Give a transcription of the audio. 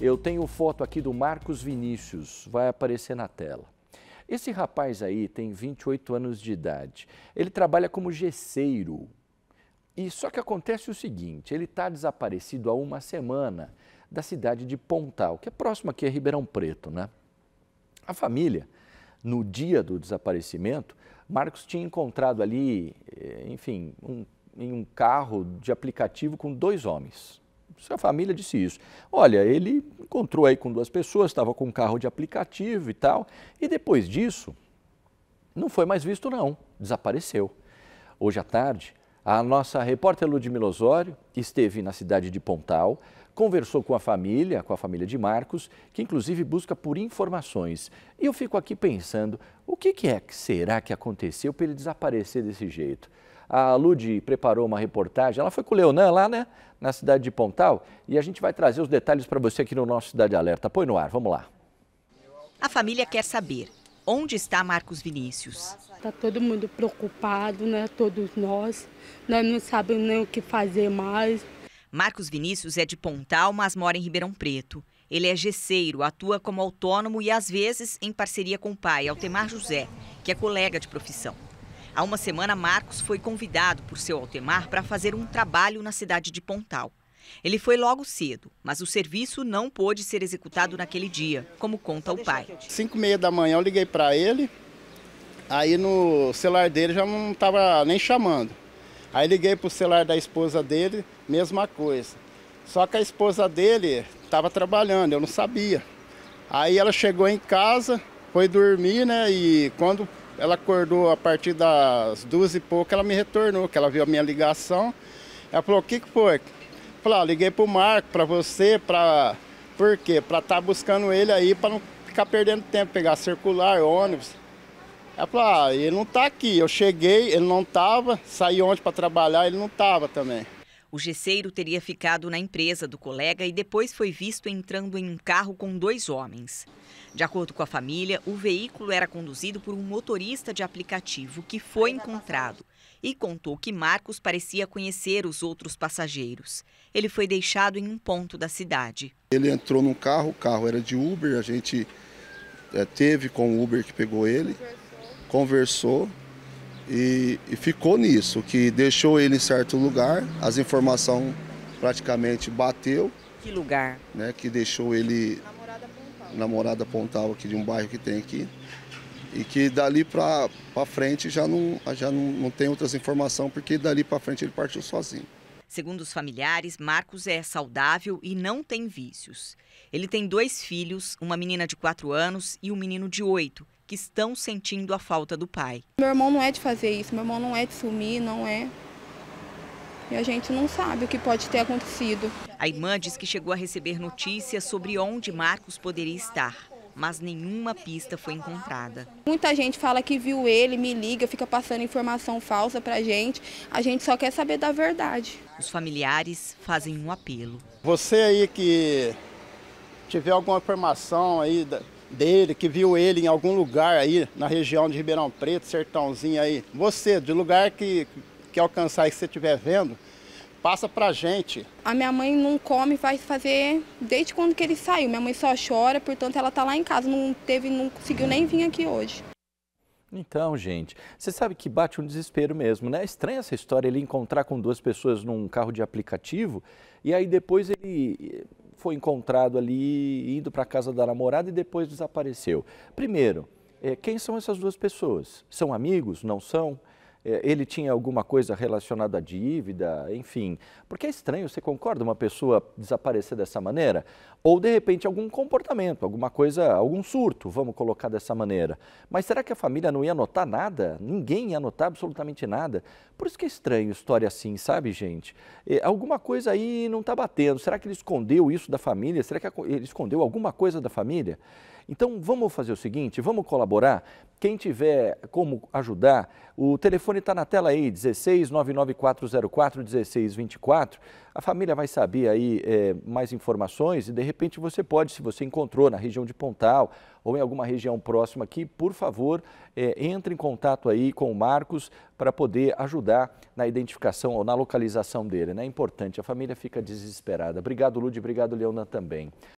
Eu tenho foto aqui do Marcos Vinícius, vai aparecer na tela. Esse rapaz aí tem 28 anos de idade. Ele trabalha como gesseiro. E só que acontece o seguinte: ele está desaparecido há uma semana da cidade de Pontal, que é próximo aqui a Ribeirão Preto, né? A família, no dia do desaparecimento, Marcos tinha encontrado ali, eh, enfim, um, em um carro de aplicativo com dois homens. Sua família disse isso. Olha, ele encontrou aí com duas pessoas, estava com um carro de aplicativo e tal, e depois disso, não foi mais visto não, desapareceu. Hoje à tarde, a nossa repórter Ludmila Osório esteve na cidade de Pontal, conversou com a família, com a família de Marcos, que inclusive busca por informações. E eu fico aqui pensando, o que, que é que será que aconteceu para ele desaparecer desse jeito? A Lud preparou uma reportagem, ela foi com o Leonan lá, né? Na cidade de Pontal, e a gente vai trazer os detalhes para você aqui no nosso Cidade Alerta. Põe no ar, vamos lá. A família quer saber onde está Marcos Vinícius. Está todo mundo preocupado, né? Todos nós. Nós né, não sabemos nem o que fazer mais. Marcos Vinícius é de Pontal, mas mora em Ribeirão Preto. Ele é gesseiro, atua como autônomo e às vezes em parceria com o pai, Altemar José, que é colega de profissão. Há uma semana, Marcos foi convidado por seu Altemar para fazer um trabalho na cidade de Pontal. Ele foi logo cedo, mas o serviço não pôde ser executado naquele dia, como conta o pai. Cinco e meia da manhã eu liguei para ele, aí no celular dele já não estava nem chamando. Aí liguei para o celular da esposa dele, mesma coisa. Só que a esposa dele estava trabalhando, eu não sabia. Aí ela chegou em casa, foi dormir, né? E quando ela acordou a partir das duas e pouco, ela me retornou, que ela viu a minha ligação. Ela falou, o que, que foi? Eu falei, ah, liguei pro Marco, para você, para Por quê? Pra estar tá buscando ele aí, para não ficar perdendo tempo, pegar circular, ônibus. Ela falou, ah, ele não tá aqui. Eu cheguei, ele não tava, saí ontem para trabalhar, ele não tava também. O gesseiro teria ficado na empresa do colega e depois foi visto entrando em um carro com dois homens. De acordo com a família, o veículo era conduzido por um motorista de aplicativo que foi tá encontrado e contou que Marcos parecia conhecer os outros passageiros. Ele foi deixado em um ponto da cidade. Ele entrou num carro, o carro era de Uber, a gente eh, teve com o Uber que pegou ele, conversou, e, e ficou nisso, que deixou ele em certo lugar, as informações praticamente bateu. Que lugar? Né, que deixou ele namorada Pontal aqui de um bairro que tem aqui. E que dali para frente já não, já não, não tem outras informações, porque dali para frente ele partiu sozinho. Segundo os familiares, Marcos é saudável e não tem vícios. Ele tem dois filhos, uma menina de 4 anos e um menino de 8, que estão sentindo a falta do pai. Meu irmão não é de fazer isso, meu irmão não é de sumir, não é. E a gente não sabe o que pode ter acontecido. A irmã diz que chegou a receber notícias sobre onde Marcos poderia estar mas nenhuma pista foi encontrada. Muita gente fala que viu ele, me liga, fica passando informação falsa para a gente. A gente só quer saber da verdade. Os familiares fazem um apelo. Você aí que tiver alguma informação aí dele, que viu ele em algum lugar aí na região de Ribeirão Preto, Sertãozinho aí. Você, de lugar que, que alcançar e que você estiver vendo, passa pra gente. A minha mãe não come, vai fazer desde quando que ele saiu. Minha mãe só chora, portanto ela tá lá em casa, não teve, não conseguiu nem vir aqui hoje. Então, gente, você sabe que bate um desespero mesmo, né? É estranha essa história ele encontrar com duas pessoas num carro de aplicativo e aí depois ele foi encontrado ali indo para a casa da namorada e depois desapareceu. Primeiro, eh, quem são essas duas pessoas? São amigos? Não são? É, ele tinha alguma coisa relacionada à dívida, enfim. Porque é estranho, você concorda, uma pessoa desaparecer dessa maneira? Ou, de repente, algum comportamento, alguma coisa, algum surto, vamos colocar dessa maneira. Mas será que a família não ia notar nada? Ninguém ia notar absolutamente nada? Por isso que é estranho história assim, sabe, gente? É, alguma coisa aí não está batendo. Será que ele escondeu isso da família? Será que ele escondeu alguma coisa da família? Então vamos fazer o seguinte, vamos colaborar. Quem tiver como ajudar, o telefone está na tela aí, 16 99404 1624. A família vai saber aí é, mais informações e de repente você pode, se você encontrou na região de Pontal ou em alguma região próxima aqui, por favor, é, entre em contato aí com o Marcos para poder ajudar na identificação ou na localização dele. Né? É importante, a família fica desesperada. Obrigado, Lude, obrigado, Leona também.